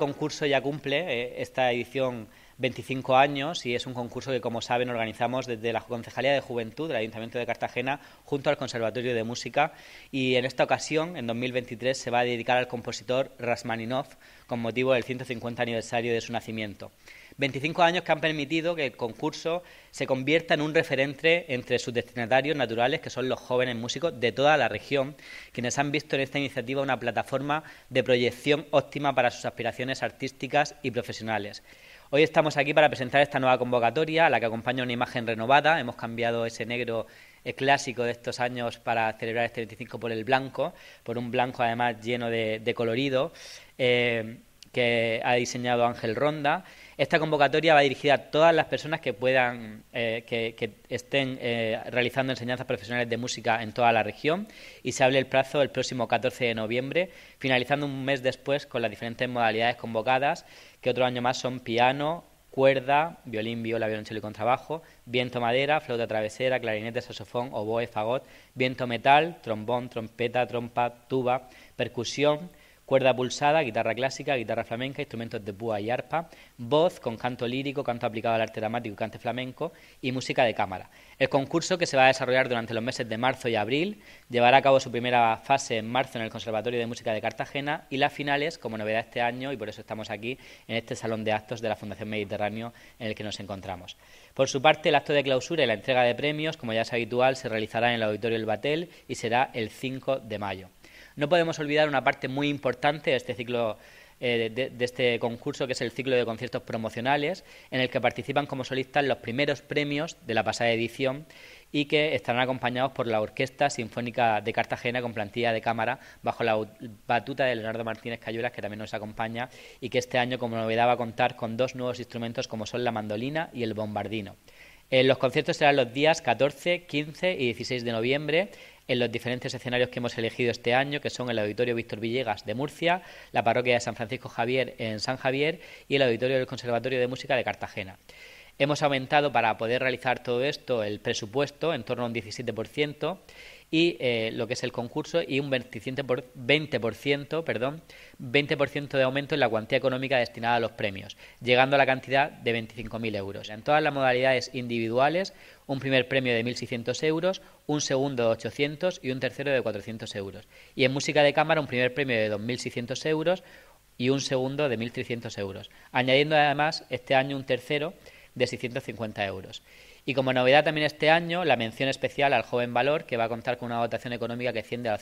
concurso ya cumple eh, esta edición 25 años y es un concurso que, como saben, organizamos desde la Concejalía de Juventud del Ayuntamiento de Cartagena junto al Conservatorio de Música y en esta ocasión, en 2023, se va a dedicar al compositor Rasmaninov con motivo del 150 aniversario de su nacimiento. 25 años que han permitido que el concurso se convierta en un referente entre sus destinatarios naturales, que son los jóvenes músicos de toda la región, quienes han visto en esta iniciativa una plataforma de proyección óptima para sus aspiraciones artísticas y profesionales. Hoy estamos aquí para presentar esta nueva convocatoria, a la que acompaña una imagen renovada. Hemos cambiado ese negro eh, clásico de estos años para celebrar este 25 por el blanco, por un blanco además lleno de, colorido. Eh, que ha diseñado Ángel Ronda. Esta convocatoria va dirigida a todas las personas que puedan, eh, que, estén eh, realizando enseñanzas profesionales de música en toda la región y se abre el plazo el próximo 14 de noviembre, finalizando un mes después con las diferentes modalidades convocadas, que otro año más son piano, cuerda, violín, viola, violonchelo y contrabajo, viento madera, flauta travesera, clarinete, saxofón, oboe, fagot, viento metal, trombón, trompeta, trompa, tuba, percusión, cuerda pulsada, guitarra clásica, guitarra flamenca, instrumentos de púa y arpa, voz con canto lírico, canto aplicado al arte dramático y cante flamenco y música de cámara. El concurso, que se va a desarrollar durante los meses de marzo y abril, llevará a cabo su primera fase en marzo en el Conservatorio de Música de Cartagena y las finales, como novedad este año, y por eso estamos aquí en este salón de actos de la Fundación Mediterráneo en el que nos encontramos. Por su parte, el acto de clausura y la entrega de premios, como ya es habitual, se realizará en el Auditorio El Batel y será el 5 de mayo. No podemos olvidar una parte muy importante de este ciclo eh, de, este concurso, que es el ciclo de conciertos promocionales, en el que participan como solistas los primeros premios de la pasada edición y que estarán acompañados por la Orquesta Sinfónica de Cartagena con plantilla de cámara bajo la batuta de Leonardo Martínez Cayuelas, que también nos acompaña y que este año, como novedad, va a contar con dos nuevos instrumentos como son la mandolina y el bombardino. los conciertos serán los días 14, 15 y 16 de noviembre en los diferentes escenarios que hemos elegido este año, que son el Auditorio Víctor Villegas de Murcia, la Parroquia de San Francisco Javier en San Javier y el Auditorio del Conservatorio de Música de Cartagena. Hemos aumentado para poder realizar todo esto el presupuesto en torno a un 17% y eh, lo que es el concurso y un 20%, 20%, perdón, 20% de aumento en la cuantía económica destinada a los premios, llegando a la cantidad de 25.000 euros. En todas las modalidades individuales, un primer premio de 1.600 euros, un segundo de 800 y un tercero de 400 euros. Y en música de cámara, un primer premio de 2.600 euros y un segundo de 1.300 euros, añadiendo además este año un tercero de 650 euros. Y como novedad también este año, la mención especial al joven valor, que va a contar con una dotación económica que asciende a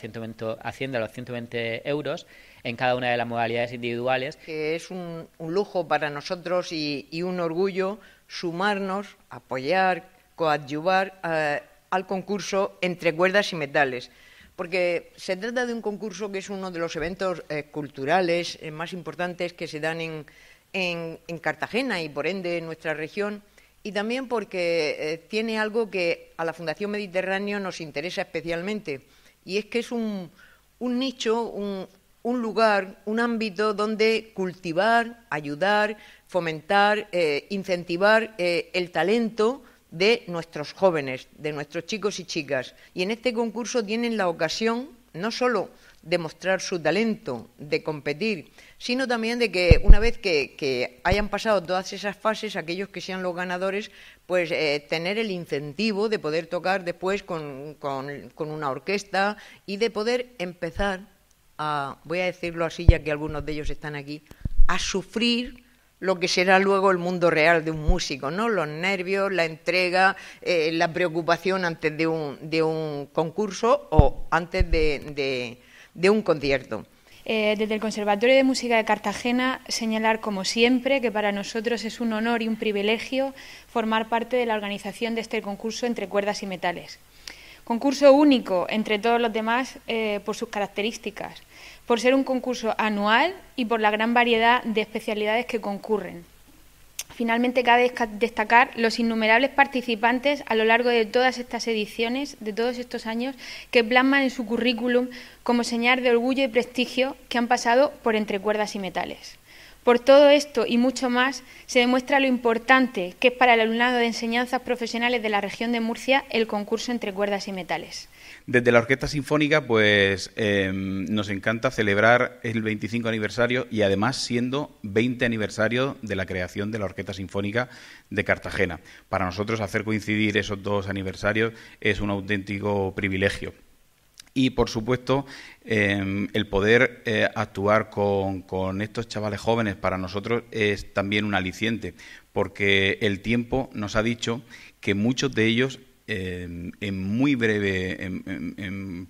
los 120, euros en cada una de las modalidades individuales. Que es un, lujo para nosotros y, un orgullo sumarnos, apoyar, coadyuvar eh, al concurso entre cuerdas y metales. Porque se trata de un concurso que es uno de los eventos eh, culturales eh, más importantes que se dan en Cartagena y por ende en nuestra región y también porque eh, tiene algo que a la Fundación Mediterráneo nos interesa especialmente, y es que es un, nicho, un, lugar, un ámbito donde cultivar, ayudar, fomentar, eh, incentivar eh, el talento de nuestros jóvenes, de nuestros chicos y chicas. Y en este concurso tienen la ocasión no solo demostrar su talento, de competir, sino también de que una vez que, hayan pasado todas esas fases, aquellos que sean los ganadores, pues eh, tener el incentivo de poder tocar después con, una orquesta y de poder empezar a, voy a decirlo así ya que algunos de ellos están aquí, a sufrir lo que será luego el mundo real de un músico, ¿no? Los nervios, la entrega, eh, la preocupación antes de un, concurso o antes de, de un concierto. Eh, desde el Conservatorio de Música de Cartagena, señalar como siempre que para nosotros es un honor y un privilegio formar parte de la organización de este concurso entre cuerdas y metales. Concurso único entre todos los demás eh, por sus características, por ser un concurso anual y por la gran variedad de especialidades que concurren. Finalmente cabe destacar los innumerables participantes a lo largo de todas estas ediciones, de todos estos años, que plasman en su currículum como señal de orgullo y prestigio que han pasado por entre cuerdas y metales. Por todo esto y mucho más se demuestra lo importante que es para el alumnado de enseñanzas profesionales de la región de Murcia el concurso entre cuerdas y metales. Desde la Orquesta Sinfónica pues em, nos encanta celebrar el 25 aniversario y además siendo 20 aniversario de la creación de la Orquesta Sinfónica de Cartagena. Para nosotros hacer coincidir esos dos aniversarios es un auténtico privilegio y por supuesto em, el poder eh, actuar con, con, estos chavales jóvenes para nosotros es también un aliciente, porque el tiempo nos ha dicho que muchos de ellos en muy breve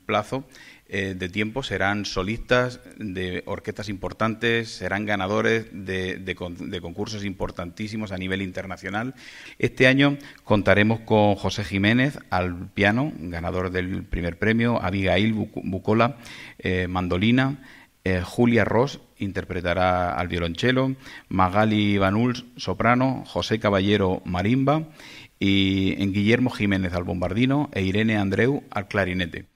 plazo eh, de tiempo serán solistas de orquestas importantes, serán ganadores de, concursos importantísimos a nivel internacional. Este año contaremos con José Jiménez al piano, ganador del primer premio, Abigail Bucola, eh, mandolina. Eh, Julia Ross interpretará al violonchelo, Magali Banuls soprano, José Caballero marimba y en Guillermo Jiménez al bombardino e Irene Andreu al clarinete.